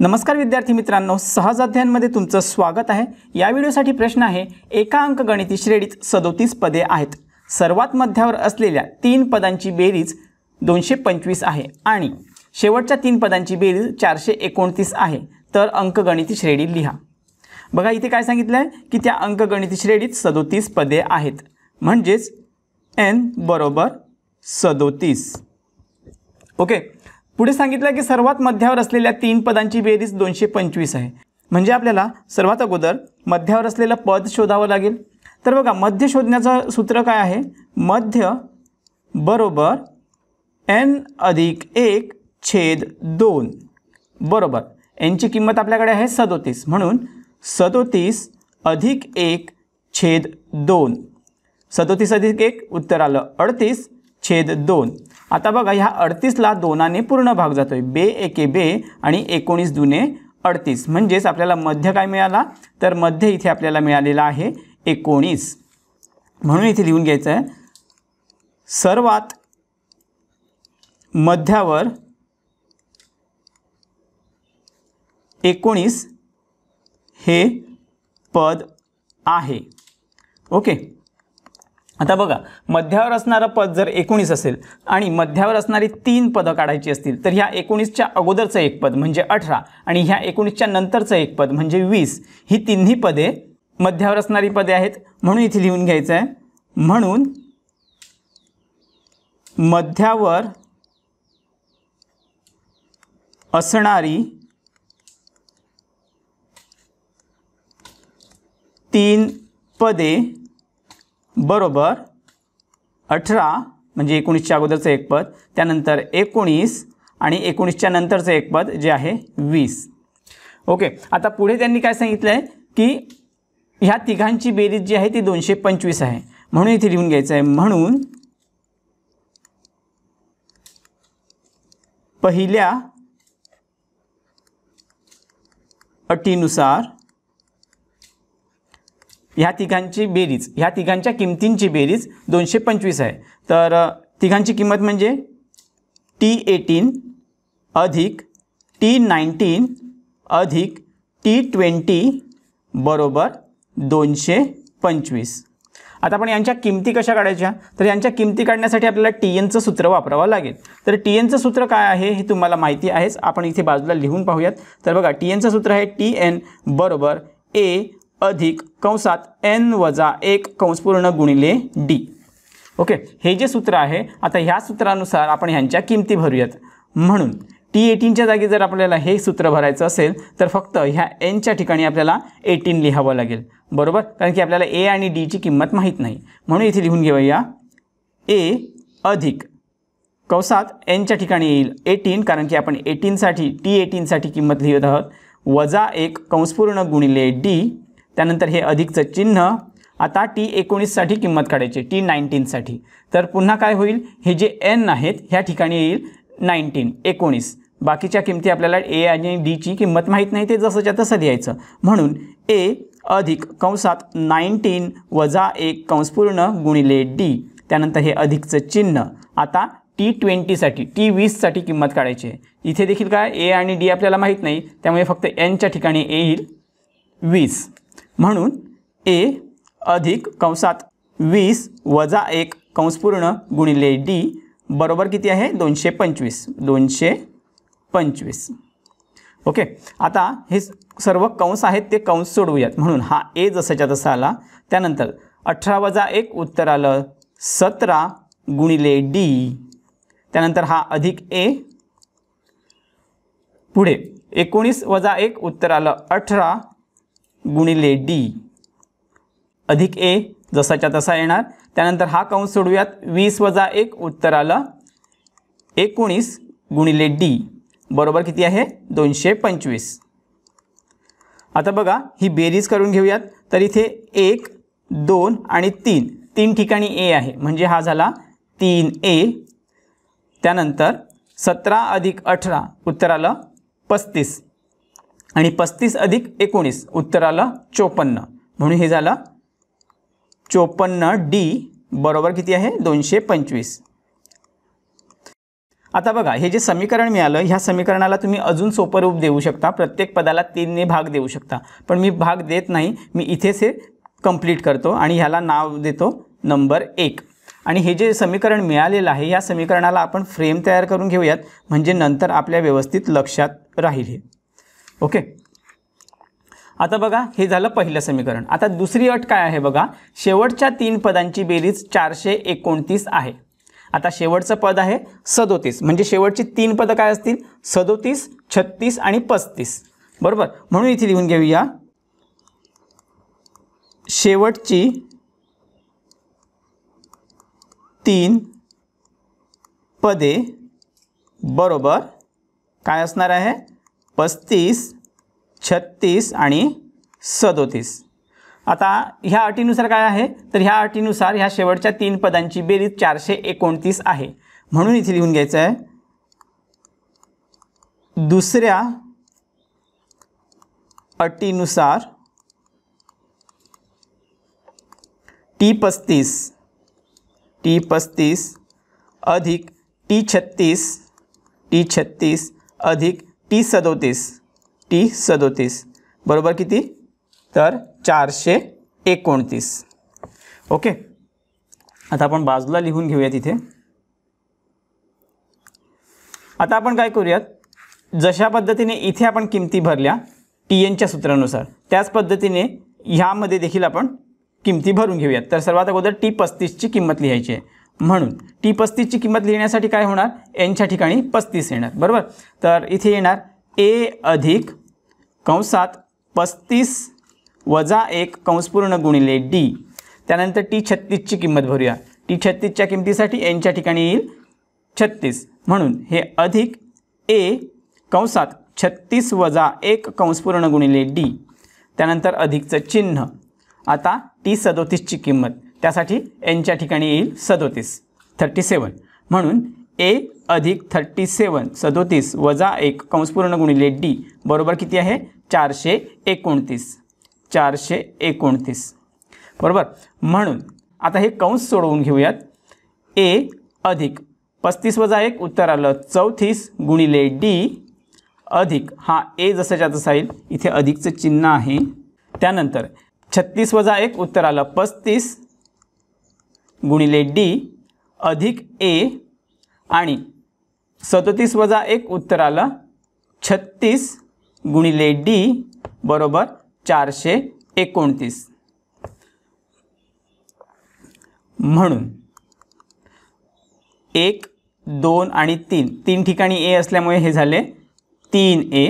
नमस्कार विद्यार्थी मित्रांनो सहज अध्ययनमध्ये तुमचं स्वागत आहे या व्हिडिओसाठी प्रश्न आहे एका अंक गणिती श्रेणीत सदोतीस पदे आहेत सर्वात मध्यावर असलेल्या तीन पदांची बेरीज दोनशे पंचवीस आहे आणि शेवटच्या तीन पदांची बेरीज चारशे एकोणतीस आहे तर अंकगणिती श्रेणी लिहा बघा इथे काय सांगितलं आहे की त्या अंकगणिती श्रेणीत सदोतीस पदे आहेत म्हणजेच एन बरोबर सदोतीस ओके पुढे सांगितलं की सर्वात मध्यावर असलेल्या तीन पदांची बेरीज दोनशे पंचवीस आहे म्हणजे आपल्याला सर्वात अगोदर मध्यावर असलेलं पद शोधावं लागेल तर बघा मध्य शोधण्याचं सूत्र काय आहे मध्य बरोबर एन अधिक एक छेद दोन बरोबर एनची किंमत आपल्याकडे आहे सदोतीस म्हणून सदोतीस अधिक एक छेद दोन सदोतीस अधिक एक उत्तर आलं अडतीस छेद दोन आता बघा ह्या अडतीसला दोनाने पूर्ण भाग जातो आहे बे एके बे आणि एकोणीस दुने अडतीस म्हणजेच आपल्याला मध्य काय मिळाला तर मध्य इथे आपल्याला मिळालेला आहे एकोणीस म्हणून इथे लिहून घ्यायचं आहे सर्वात मध्यावर एकोणीस हे पद आहे ओके आता बघा मध्यावर असणारं पद जर एकोणीस असेल आणि मध्यावर असणारी तीन पदं काढायची असतील तर ह्या एकोणीसच्या अगोदरचं एक पद म्हणजे अठरा आणि ह्या एकोणीसच्या नंतरचं एक पद म्हणजे वीस ही तिन्ही पदे मध्यावर असणारी पदे आहेत म्हणून इथे लिहून घ्यायचं आहे म्हणून मध्यावर असणारी तीन पदे बरोबर अठरा म्हणजे एकोणीसच्या अगोदरचं एक पद त्यानंतर एकोणीस आणि एकोणीसच्या नंतरचं एक पद जे आहे वीस ओके आता पुढे त्यांनी काय सांगितलं आहे की ह्या तिघांची बेरीज जी आहे ती दोनशे पंचवीस आहे म्हणून इथे लिहून घ्यायचं आहे म्हणून पहिल्या अटीनुसार ह्या तिघांची बेरीज ह्या तिघांच्या किमतींची बेरीज दोनशे पंचवीस आहे तर तिघांची किंमत म्हणजे टी एटीन अधिक टी नाईन्टीन अधिक टी ट्वेंटी बरोबर दोनशे पंचवीस आता आपण यांच्या किमती कशा काढायच्या तर यांच्या किमती काढण्यासाठी आपल्याला टी एनचं सूत्र वापरावं लागेल तर टी एनचं सूत्र काय आहे हे तुम्हाला माहिती आहेच आपण इथे बाजूला लिहून पाहूयात तर बघा टी एनचं सूत्र आहे टी एन बरोबर ए अधिक कंसात एन वजा एक कंसपूर्ण गुणिले डी ओके हे जे सूत्र आहे आता ह्या सूत्रानुसार आपण ह्यांच्या किमती भरूयात म्हणून टी एटीनच्या जागी जर आपल्याला हे सूत्र भरायचं असेल तर फक्त ह्या एनच्या ठिकाणी आपल्याला एटीन लिहावं लागेल बरोबर कारण की आपल्याला ए आणि डीची किंमत माहीत नाही म्हणून इथे लिहून घेऊया ए अधिक कंसात एनच्या ठिकाणी येईल एटीन कारण की आपण एटीनसाठी टी एटीनसाठी किंमत लिहित आहोत वजा एक कंसपूर्ण गुणिले डी त्यानंतर हे अधिकचं चिन्ह आता टी एकोणीससाठी किंमत काढायची टी नाईन्टीनसाठी तर पुन्हा काय होईल हे जे एन आहेत ह्या ठिकाणी येईल नाईन्टीन एकोणीस बाकीच्या किमती आपल्याला ए आणि डीची किंमत माहीत नाही ते जसंच्या तसं लिहायचं म्हणून ए अधिक कंसात नाईन्टीन वजा एक कंसपूर्ण गुणिले डी त्यानंतर हे अधिकचं चिन्ह आता टी ट्वेंटीसाठी टी वीससाठी किंमत काढायची आहे इथे देखील काय ए आणि डी आपल्याला माहीत नाही त्यामुळे फक्त एनच्या ठिकाणी येईल वीस म्हणून ए अधिक कंसात वीस वजा एक कंसपूर्ण गुणिले डी बरोबर किती आहे दोनशे पंचवीस दोनशे पंचवीस ओके आता हे सर्व कंस आहेत ते कंस सोडवूयात म्हणून हा ए जसाच्या तसा आला त्यानंतर अठरा वजा एक उत्तर आलं सतरा गुणिले डी त्यानंतर हा अधिक ए पुढे एकोणीस वजा एक उत्तर आलं अठरा गुणिले डी अधिक ए जसाच्या तसा येणार त्यानंतर हा कंस सोडूयात वीस वजा एक उत्तर आलं एकोणीस गुणिले डी बरोबर किती आहे दोनशे पंचवीस आता बघा ही बेरीज करून घेऊयात तर इथे एक दोन आणि तीन तीन ठिकाणी ए आहे म्हणजे हा झाला तीन ए त्यानंतर सतरा अधिक अठरा उत्तर आलं पस्तीस आणि पस्तीस अधिक एकोणीस उत्तराला चोपन्न म्हणून हे झालं चोपन्न डी बरोबर किती आहे दोनशे पंचवीस आता बघा हे जे समीकरण मिळालं ह्या समीकरणाला तुम्ही अजून सोपं रूप देऊ शकता प्रत्येक पदाला तीनने भाग देऊ शकता पण मी भाग देत नाही मी इथेच हे कंप्लीट करतो आणि ह्याला नाव देतो नंबर एक आणि हे जे समीकरण मिळालेलं आहे या समीकरणाला आपण फ्रेम तयार करून घेऊयात म्हणजे नंतर आपल्या व्यवस्थित लक्षात राहील हे ओके आता बघा हे झालं पहिलं समीकरण आता दुसरी अट काय आहे बघा शेवटच्या तीन पदांची बेरीज चारशे एकोणतीस आहे आता शेवटचं पद आहे सदोतीस म्हणजे शेवटची तीन पदं काय असतील सदोतीस छत्तीस आणि पस्तीस बरोबर म्हणून इथे लिहून घेऊया शेवटची तीन पदे बरोबर काय असणार आहे पस्तीस छत्तीस आणि सदोतीस आता ह्या अटीनुसार काय आहे तर ह्या अटीनुसार ह्या शेवटच्या तीन पदांची बेरीज चारशे एकोणतीस आहे म्हणून इथे लिहून घ्यायचं आहे दुसऱ्या अटीनुसार टी पस्तीस टी पस्तीस अधिक टी छत्तीस टी छत्तीस अधिक टी सदोतीस टी सदोतीस बरोबर किती तर चारशे एकोणतीस ओके आता आपण बाजूला लिहून घेऊयात तिथे आता आपण काय करूयात जशा पद्धतीने इथे आपण किमती भरल्या टी एनच्या सूत्रानुसार त्याच पद्धतीने ह्यामध्ये देखील आपण किमती भरून घेऊयात तर सर्वात अगोदर टी पस्तीसची किंमत लिहायची आहे म्हणून टी पस्तीसची किंमत लिहिण्यासाठी काय होणार एनच्या ठिकाणी पस्तीस येणार बरोबर तर इथे येणार ए अधिक कंसात पस्तीस वजा एक कंसपूर्ण गुणिले डी त्यानंतर टी छत्तीसची किंमत भरूया टी छत्तीसच्या किमतीसाठी एनच्या ठिकाणी येईल छत्तीस म्हणून हे अधिक ए कंसात छत्तीस वजा एक कंसपूर्ण गुणिले डी त्यानंतर अधिकचं चिन्ह आता टी सदोतीसची किंमत त्यासाठी एनच्या ठिकाणी येईल सदोतीस थर्टी सेवन म्हणून ए अधिक थर्टी सेवन सदोतीस वजा एक कंसपूर्ण गुणिले डी बरोबर किती आहे चारशे एकोणतीस चारशे एकोणतीस बरोबर म्हणून आता हे कंस सोडवून घेऊयात ए अधिक पस्तीस वजा एक उत्तर आलं चौतीस गुणिले डी अधिक हा ए जसाच्या तसा येईल इथे अधिकचं चिन्ह आहे त्यानंतर छत्तीस वजा एक उत्तर आलं पस्तीस गुणिले डी अधिक ए आणि सदतीस वजा एक उत्तर आलं छत्तीस गुणिले डी बरोबर चारशे एकोणतीस म्हणून एक दोन आणि तीन तीन ठिकाणी ए असल्यामुळे हे झाले तीन ए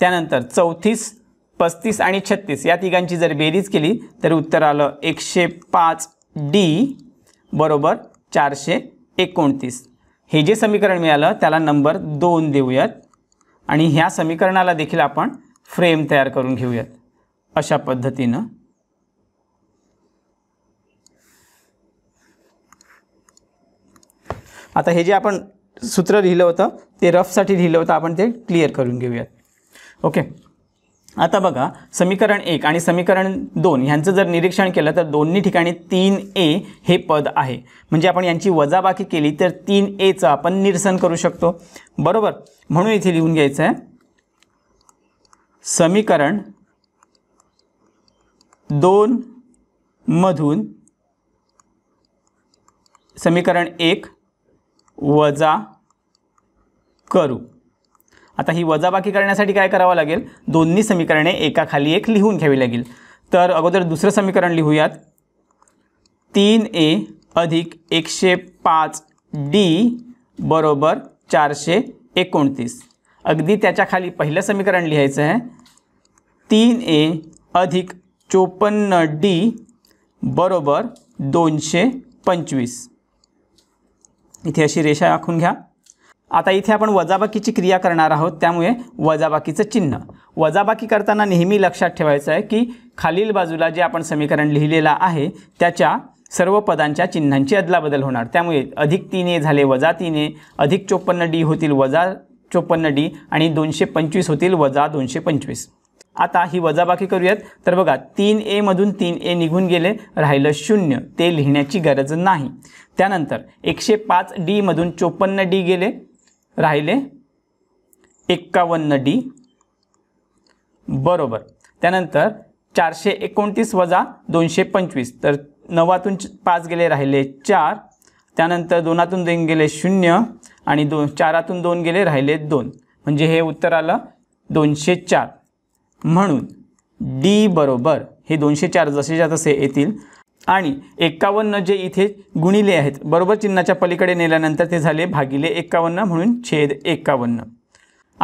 त्यानंतर चौतीस पस्तीस आणि छत्तीस या तिघांची जर बेरीज केली तर उत्तर आलं एकशे पाच डी बरोबर चारशे एकोणतीस हे जे समीकरण मिळालं त्याला नंबर दोन देऊयात आणि ह्या समीकरणाला देखील आपण फ्रेम तयार करून घेऊयात अशा पद्धतीनं आता हे जे आपण सूत्र लिहिलं होतं ते रफसाठी लिहिलं होतं आपण ते क्लिअर करून घेऊयात ओके आता बघा समीकरण एक आणि समीकरण दोन ह्यांचं जर निरीक्षण केलं तर दोन्ही ठिकाणी तीन ए हे पद आहे म्हणजे आपण यांची वजाबाकी केली तर तीन एचं आपण निरसन करू शकतो बरोबर म्हणून इथे लिहून घ्यायचं आहे समीकरण दोन मधून समीकरण एक वजा करू आता ही वजाबाकी करण्यासाठी काय करावं लागेल दोन्ही समीकरणे एकाखाली एक लिहून घ्यावी लागेल तर अगोदर दुसरं समीकरण लिहूयात तीन ए अधिक एकशे पाच डी बरोबर चारशे एकोणतीस अगदी त्याच्याखाली पहिलं समीकरण लिहायचं आहे तीन ए अधिक चोपन्न डी बरोबर दोनशे पंचवीस इथे अशी रेषा आखून घ्या आता इथे आपण वजाबाकीची क्रिया करणार आहोत त्यामुळे वजाबाकीचं चिन्ह वजाबाकी करताना नेहमी लक्षात ठेवायचं आहे की खालील बाजूला जे आपण समीकरण लिहिलेलं आहे त्याच्या सर्व पदांच्या चिन्हांची अदलाबदल होणार त्यामुळे अधिक तीन ए झाले वजा तीन ए अधिक चोपन्न डी होतील वजा चोपन्न डी आणि दोनशे पंचवीस होतील वजा दोनशे पंचवीस आता ही वजाबाकी करूयात तर बघा तीन एमधून तीन ए निघून गेले राहिलं शून्य ते लिहिण्याची गरज नाही त्यानंतर एकशे पाच डीमधून चोपन्न डी गेले राहिले एक्कावन्न डी बरोबर त्यानंतर चारशे एकोणतीस वजा दोनशे पंचवीस तर नवातून पाच गेले राहिले चार त्यानंतर दोनातून दोन गेले शून्य आणि दोन चारातून दोन गेले राहिले दोन म्हणजे हे उत्तर आलं दोनशे चार म्हणून डी बरोबर हे दोनशे चार जसेच्या तसे येतील आणि एकावन्न जे इथे गुणिले आहेत बरोबर चिन्हाच्या पलीकडे नेल्यानंतर ते झाले भागिले एकावन्न म्हणून छेद एकावन्न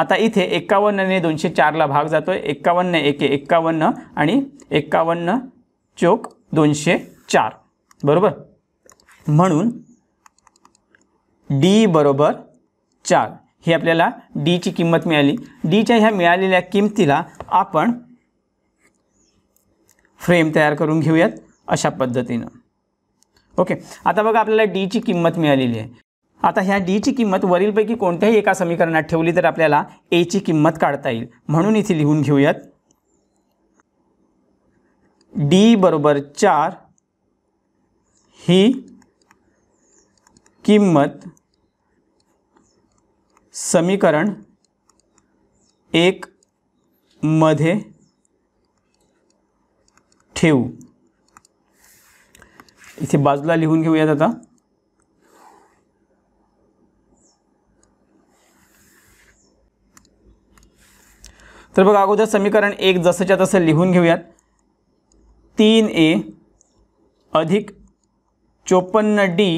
आता इथे एक्कावन्नने दोनशे चारला भाग जातो आहे एक्कावन्न एके एक्कावन्न आणि एकावन्न चोक दोनशे चार बरोबर म्हणून डी बरोबर चार ही आपल्याला डीची किंमत मिळाली डीच्या ह्या मिळालेल्या किंमतीला आपण फ्रेम तयार करून घेऊयात अशा पद्धतीनं ओके आता बघा आपल्याला डीची किंमत मिळालेली आहे आता ह्या डीची किंमत वरीलपैकी कोणत्याही एका समीकरणात ठेवली तर आपल्याला एची किंमत काढता येईल म्हणून इथे लिहून घेऊयात डी बरोबर चार ही किंमत समीकरण एक मध्ये ठेवू इथे बाजूला लिहून घेऊयात आता तर बघा अगोदर समीकरण एक जसंच्या तसं लिहून घेऊयात तीन ए अधिक चोपन्न डी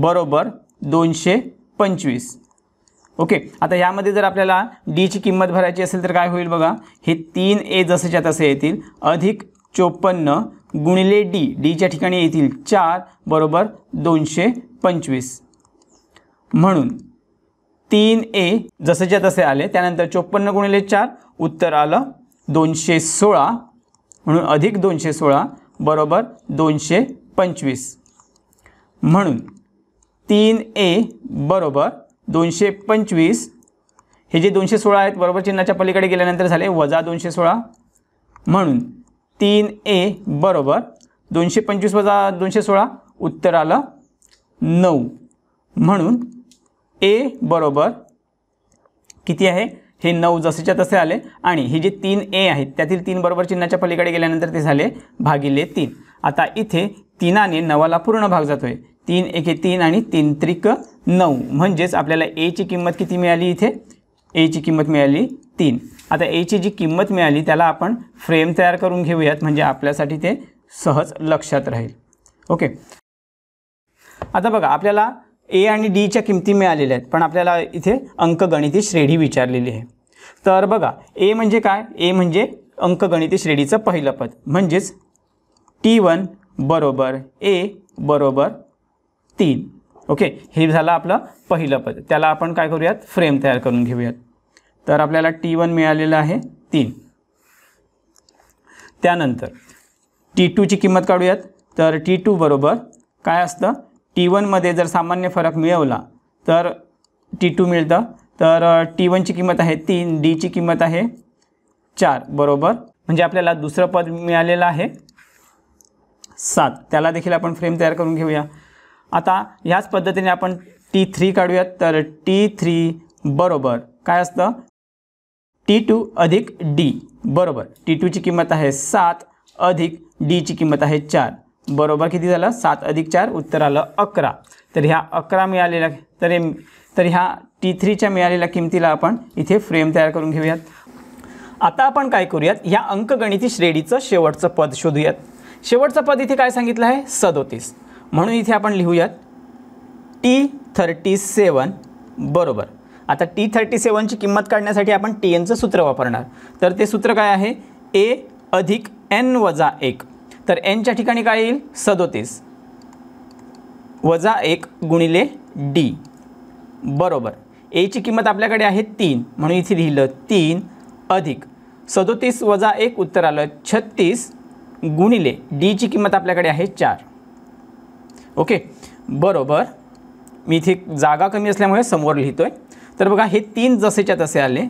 बरोबर दोनशे पंचवीस ओके आता यामध्ये जर आपल्याला डीची किंमत भरायची असेल तर काय होईल बघा हे तीन ए जसेच्या तसे येतील अधिक चोपन्न गुणिले डी डीच्या ठिकाणी येतील चार बरोबर दोनशे पंचवीस म्हणून तीन ए जसेच्या तसे आले त्यानंतर चोपन्न गुणिले चार उत्तर आलं दोनशे सोळा म्हणून अधिक दोनशे सोळा बरोबर दोनशे पंचवीस म्हणून तीन ए बरोबर दोनशे पंचवीस हे जे दोनशे सोळा आहेत बरोबर चिन्हाच्या पलीकडे गेल्यानंतर झाले वजा दोनशे सोळा म्हणून तीन ए बरोबर दोनशे पंचवीस वजा दोनशे सोळा उत्तर आलं नऊ म्हणून ए बरोबर किती आहे हे नऊ जसेच्या तसे आले आणि हे जे तीन ए आहेत त्यातील तीन बरोबर चिन्हाच्या पलीकडे गेल्यानंतर ते झाले भागिले तीन आता इथे तीनाने नवाला पूर्ण भाग जातो आहे तीन एके तीन आणि तीन त्रिक नऊ म्हणजेच आपल्याला एची किंमत किती मिळाली इथे एची किंमत मिळाली तीन आता एची जी किंमत मिळाली त्याला आपण फ्रेम तयार करून घेऊयात म्हणजे आपल्यासाठी ते सहज लक्षात राहील ओके आता बघा आपल्याला ए आणि डीच्या किमती मिळालेल्या आहेत पण आपल्याला इथे अंकगणिती श्रेणी विचारलेली आहे तर बघा ए म्हणजे काय ए म्हणजे अंकगणिती श्रेणीचं पहिलं पद म्हणजेच टी वन बरोबर ए बरोबर तीन ओके हे झालं आपलं पहिलं पद त्याला आपण काय करूयात फ्रेम तयार करून घेऊयात तर आपल्याला टी वन मिळालेलं आहे तीन त्यानंतर टी टूची किंमत काढूयात तर टी टू बरोबर काय असतं टी वनमध्ये जर सामान्य फरक मिळवला तर टी टू मिळतं तर टी वनची किंमत आहे तीन डीची किंमत आहे चार बरोबर म्हणजे आपल्याला दुसरं पद मिळालेलं आहे सात त्याला देखील आपण फ्रेम तयार करून घेऊया आता ह्याच पद्धतीने आपण टी थ्री काढूयात तर टी थ्री बरोबर काय असतं टी टू अधिक डी बरोबर टी टूची किंमत आहे सात अधिक डीची किंमत आहे चार बरोबर किती झालं सात अधिक चार उत्तर आलं अकरा तर ह्या अकरा मिळालेल्या तर तर ह्या टी थ्रीच्या मिळालेल्या किमतीला आपण इथे फ्रेम तयार करून घेऊयात आता आपण काय करूयात ह्या अंकगणिती श्रेणीचं शेवटचं पद शोधूयात शेवटचं पद इथे काय सांगितलं आहे सदोतीस म्हणून इथे आपण लिहूयात टी थर्टी सेवन बरोबर आता टी थर्टी सेवनची किंमत काढण्यासाठी आपण टी एनचं सूत्र वापरणार तर ते सूत्र काय आहे ए अधिक एन वजा एक तर एनच्या ठिकाणी काय येईल सदोतीस वजा एक गुणिले डी बरोबर एची किंमत आपल्याकडे आहे तीन म्हणून इथे लिहिलं तीन अधिक सदोतीस वजा एक उत्तर आलं छत्तीस गुणिले डीची किंमत आपल्याकडे आहे चार ओके बरोबर मी इथे जागा कमी असल्यामुळे समोर लिहितो आहे तर बघा हे तीन जसेच्या तसे आले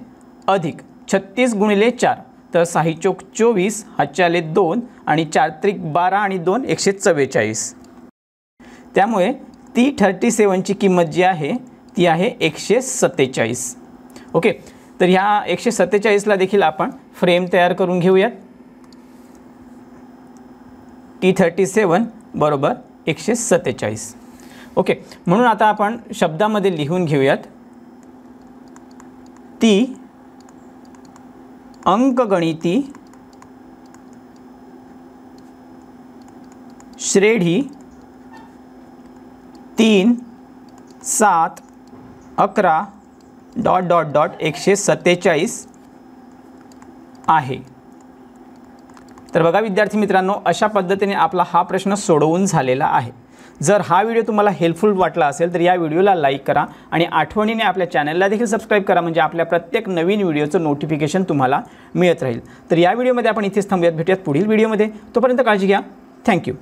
अधिक छत्तीस गुणिले चार तर साही चोक चोवीस हातचे आले दोन आणि चार त्रिक बारा आणि दोन एकशे चव्वेचाळीस त्यामुळे ती थर्टी सेवनची किंमत जी आहे ती आहे एकशे सत्तेचाळीस ओके तर ह्या एकशे सत्तेचाळीसला देखील आपण फ्रेम तयार करून घेऊयात टी थर्टी सेवन बरोबर एकशे सत्तेचाळीस ओके म्हणून आता आपण शब्दामध्ये लिहून घेऊयात ती अंकगणिती श्रेढी तीन सात अकरा डॉट डॉट डॉट एकशे सत्तेचाळीस आहे तर बघा विद्यार्थी मित्रांनो अशा पद्धतीने आपला हा प्रश्न सोडवून झालेला आहे जर हा व्हिडिओ तुम्हाला हेल्पफुल वाटला असेल तर या व्हिडिओला लाईक करा आणि आठवणीने आपल्या चॅनलला देखील सबस्क्राईब करा म्हणजे आपल्या प्रत्येक नवीन व्हिडिओचं नोटिफिकेशन तुम्हाला मिळत राहील तर या व्हिडिओमध्ये आपण इथेच थांबूयात भेटूयात पुढील व्हिडिओमध्ये तोपर्यंत काळजी घ्या थँक्यू